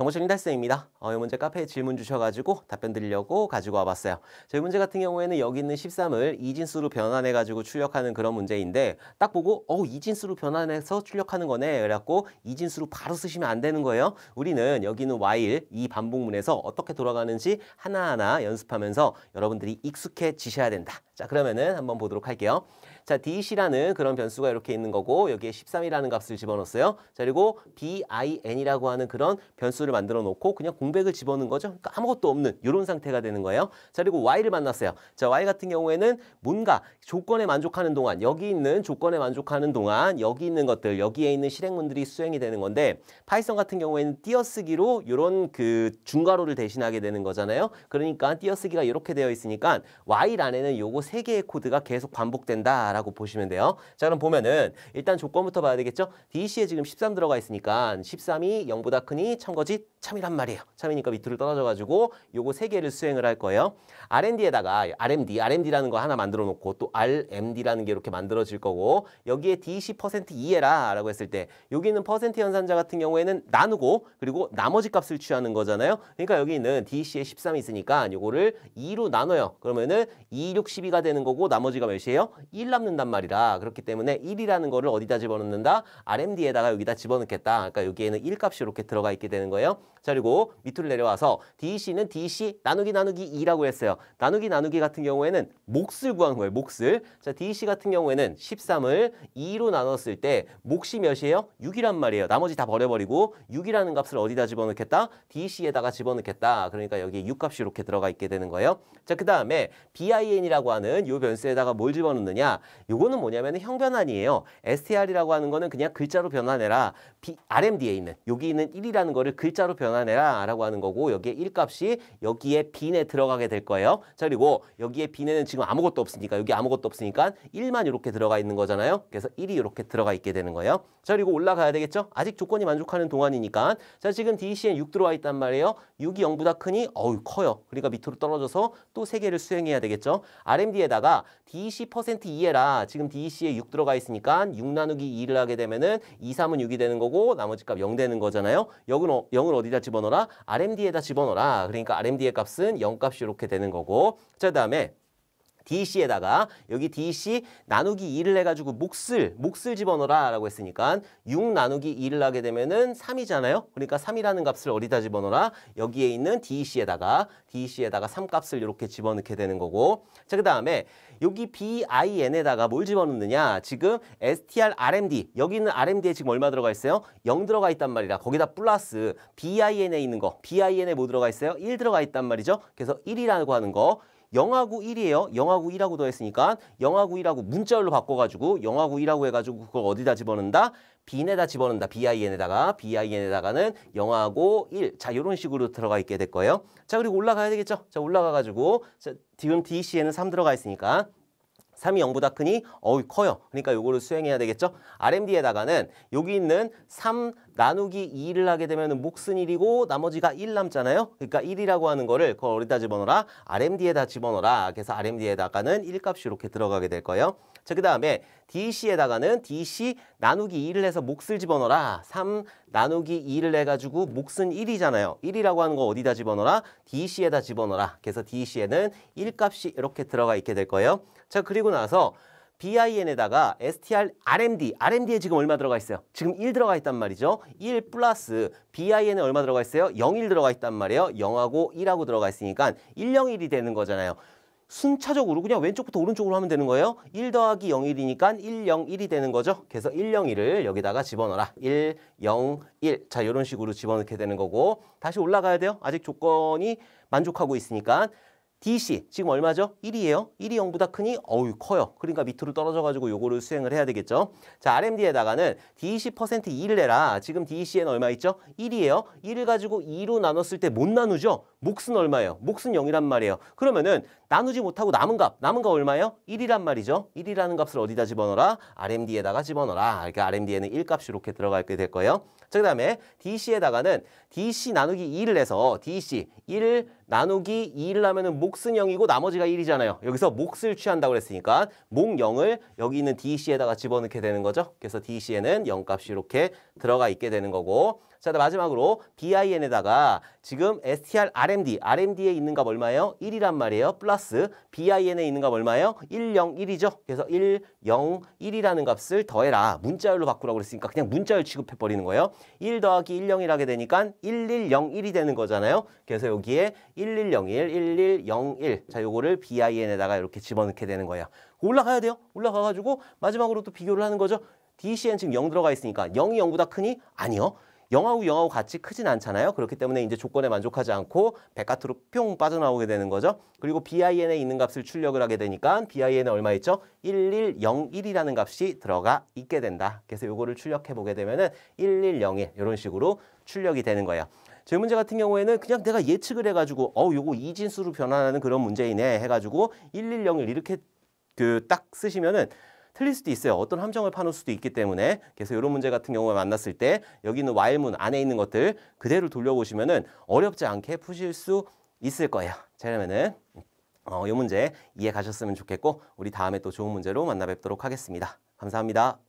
정보책 달쌤입니다. 어, 이 문제 카페에 질문 주셔가지고 답변 드리려고 가지고 와봤어요. 저희 문제 같은 경우에는 여기 있는 13을 이진수로 변환해가지고 출력하는 그런 문제인데 딱 보고 어 이진수로 변환해서 출력하는 거네 그래갖고 이진수로 바로 쓰시면 안 되는 거예요. 우리는 여기는 while 이 반복문에서 어떻게 돌아가는지 하나하나 연습하면서 여러분들이 익숙해지셔야 된다. 자 그러면은 한번 보도록 할게요. 자, DC라는 그런 변수가 이렇게 있는 거고 여기에 13이라는 값을 집어넣었어요. 자, 그리고 BIN이라고 하는 그런 변수를 만들어 놓고 그냥 공백을 집어넣은 거죠. 그러니까 아무것도 없는 이런 상태가 되는 거예요. 자, 그리고 Y를 만났어요. 자, Y 같은 경우에는 뭔가 조건에 만족하는 동안 여기 있는 조건에 만족하는 동안 여기 있는 것들, 여기에 있는 실행문들이 수행이 되는 건데 파이썬 같은 경우에는 띄어쓰기로 이런 그 중괄호를 대신하게 되는 거잖아요. 그러니까 띄어쓰기가 이렇게 되어 있으니까 Y 란에는 요거 세 개의 코드가 계속 반복된다 라고 보시면 돼요. 자 그럼 보면은 일단 조건부터 봐야 되겠죠. DC에 지금 13 들어가 있으니까 13이 0보다 크니 참거지 참이란 말이에요. 참이니까 밑으로 떨어져가지고 요거 세개를 수행을 할 거예요. RMD에다가 RMD, RMD라는 거 하나 만들어 놓고 또 RMD라는 게 이렇게 만들어질 거고 여기에 DC 이해라 라고 했을 때 여기는 있 퍼센트 연산자 같은 경우에는 나누고 그리고 나머지 값을 취하는 거잖아요. 그러니까 여기는 있 DC에 13이 있으니까 요거를 2로 나눠요. 그러면은 2, 6, 12가 되는 거고 나머지가 몇이에요? 1 남. 잡는단말이라 그렇기 때문에 1이라는 거를 어디다 집어넣는다? RMD에다가 여기다 집어넣겠다. 그러니까 여기에는 1값이 이렇게 들어가 있게 되는 거예요. 자, 그리고 밑으로 내려와서 DC는 DC 나누기 나누기 2라고 했어요. 나누기 나누기 같은 경우에는 몫을 구한 거예요. 몫을. 자, DC 같은 경우에는 13을 2로 나눴을 때 몫이 몇이에요? 6이란 말이에요. 나머지 다 버려버리고 6이라는 값을 어디다 집어넣겠다? DC에다가 집어넣겠다. 그러니까 여기 6값이 이렇게 들어가 있게 되는 거예요. 자, 그 다음에 BIN이라고 하는 요 변수에다가 뭘 집어넣느냐? 이거는 뭐냐면 형변환이에요. STR이라고 하는 거는 그냥 글자로 변환해라. B, RMD에 있는 여기 있는 1이라는 거를 글자로 변환해라 라고 하는 거고 여기에 1값이 여기에 빈에 들어가게 될 거예요. 자 그리고 여기에 빈에는 지금 아무것도 없으니까 여기 아무것도 없으니까 1만 이렇게 들어가 있는 거잖아요. 그래서 1이 이렇게 들어가 있게 되는 거예요. 자 그리고 올라가야 되겠죠? 아직 조건이 만족하는 동안이니까 자 지금 DCN 6 들어와 있단 말이에요. 6이 0보다 크니 어우 커요. 그러니까 밑으로 떨어져서 또 3개를 수행해야 되겠죠? RMD에다가 DC% 이해라 아니라 지금 DC에 6 들어가 있으니까 6 나누기 2를 하게 되면은 2, 3은 6이 되는 거고 나머지 값 0 되는 거잖아요. 0은, 어, 0을 어디다 집어넣어라? RMD에다 집어넣어라. 그러니까 RMD의 값은 0 값이 이렇게 되는 거고 자, 다음에 DC에다가 여기 DC 나누기 2를 해가지고 몫을 몫을 집어넣어라 라고 했으니까 6 나누기 2를 하게 되면은 3이잖아요. 그러니까 3이라는 값을 어디다 집어넣어라? 여기에 있는 DC에다가 DC에다가 3 값을 이렇게 집어넣게 되는 거고 자그 다음에 여기 BIN에다가 뭘 집어넣느냐 지금 STR RMD 여기는 있 RMD에 지금 얼마 들어가 있어요? 0 들어가 있단 말이라 거기다 플러스 BIN에 있는 거 BIN에 뭐 들어가 있어요? 1 들어가 있단 말이죠. 그래서 1이라고 하는 거 영하고 1이에요. 영하고 1하고 더했으니까 영하고 1하고 문자열로 바꿔가지고 영하고 1하고 해가지고 그걸 어디다 집어넣는다? 빈에다 집어넣는다. bin에다가 bin에다가는 영하고 1. 자, 이런 식으로 들어가 있게 될 거예요. 자, 그리고 올라가야 되겠죠. 자, 올라가가지고 자, 지금 DC에는 3 들어가 있으니까 3이 0보다 크니 어우 커요. 그러니까 요거를 수행해야 되겠죠. RMD에다가는 여기 있는 3 나누기 2를 하게 되면 목은 1이고 나머지가 1 남잖아요. 그러니까 1이라고 하는 거를 그걸 어디다 집어넣어라? RMD에다 집어넣어라. 그래서 RMD에다가는 1값이 이렇게 들어가게 될 거예요. 자, 그 다음에 DC에다가는 DC 나누기 2를 해서 몫을 집어넣어라. 3 나누기 2를 해가지고 몫은 1이잖아요. 1이라고 하는 거 어디다 집어넣어라? DC에다 집어넣어라. 그래서 DC에는 1값이 이렇게 들어가 있게 될 거예요. 자, 그리고 나서 bin에다가 str, rmd, rmd에 지금 얼마 들어가 있어요? 지금 1 들어가 있단 말이죠. 1 플러스 bin에 얼마 들어가 있어요? 0, 1 들어가 있단 말이에요. 0하고 1하고 들어가 있으니까 1, 0, 1이 되는 거잖아요. 순차적으로 그냥 왼쪽부터 오른쪽으로 하면 되는 거예요. 1 더하기 0, 1이니까 1, 0, 1이 되는 거죠. 그래서 1, 0, 1을 여기다가 집어넣어라. 1, 0, 1. 자, 이런 식으로 집어넣게 되는 거고 다시 올라가야 돼요. 아직 조건이 만족하고 있으니까 DC 지금 얼마죠? 1이에요. 1이 0보다 크니 어우 커요. 그러니까 밑으로 떨어져가지고 요거를 수행을 해야 되겠죠. 자 RMD에다가는 DEC% 2를 내라. 지금 DEC에는 얼마 있죠? 1이에요. 1을 가지고 2로 나눴을 때 못 나누죠? 몫은 얼마예요? 몫은 0이란 말이에요. 그러면은 나누지 못하고 남은 값, 남은 값 얼마예요? 1이란 말이죠. 1이라는 값을 어디다 집어넣어라? RMD에다가 집어넣어라. 그러니까 RMD에는 1값이 이렇게 들어가게 될 거예요. 자, 그 다음에 DC에다가는 DC 나누기 2를 해서 DC 1 나누기 2를 하면은 몫은 0이고 나머지가 1이잖아요. 여기서 몫을 취한다고 그랬으니까 목 0을 여기 있는 DC에다가 집어넣게 되는 거죠. 그래서 DC에는 0값이 이렇게 들어가 있게 되는 거고 자, 마지막으로 BIN에다가 지금 STR RMD, RMD에 있는 값 얼마예요? 1이란 말이에요. 플러스 BIN에 있는 값 얼마예요? 101이죠. 그래서 101이라는 값을 더해라. 문자열로 바꾸라고 그랬으니까 그냥 문자열 취급해버리는 거예요. 1 더하기 101라게 되니까 1101이 되는 거잖아요. 그래서 여기에 1101, 1101. 자, 요거를 BIN에다가 이렇게 집어넣게 되는 거예요. 올라가야 돼요. 올라가가지고 마지막으로 또 비교를 하는 거죠. DCN 지금 0 들어가 있으니까 0이 0보다 크니? 아니요. 영하고 영하고 같이 크진 않잖아요. 그렇기 때문에 이제 조건에 만족하지 않고 바깥으로 뿅 빠져나오게 되는 거죠. 그리고 BIN에 있는 값을 출력을 하게 되니까 BIN에 얼마 있죠? 1101이라는 값이 들어가 있게 된다. 그래서 요거를 출력해 보게 되면은 1101 이런 식으로 출력이 되는 거예요. 제 문제 같은 경우에는 그냥 내가 예측을 해가지고 어 요거 이진수로 변환하는 그런 문제이네 해가지고 1101 이렇게 그 딱 쓰시면은 틀릴 수도 있어요. 어떤 함정을 파놓을 수도 있기 때문에 그래서 이런 문제 같은 경우에 만났을 때 여기 있는 와일문 안에 있는 것들 그대로 돌려보시면 은 어렵지 않게 푸실 수 있을 거예요. 자 그러면은 어, 이 문제 이해 가셨으면 좋겠고 우리 다음에 또 좋은 문제로 만나 뵙도록 하겠습니다. 감사합니다.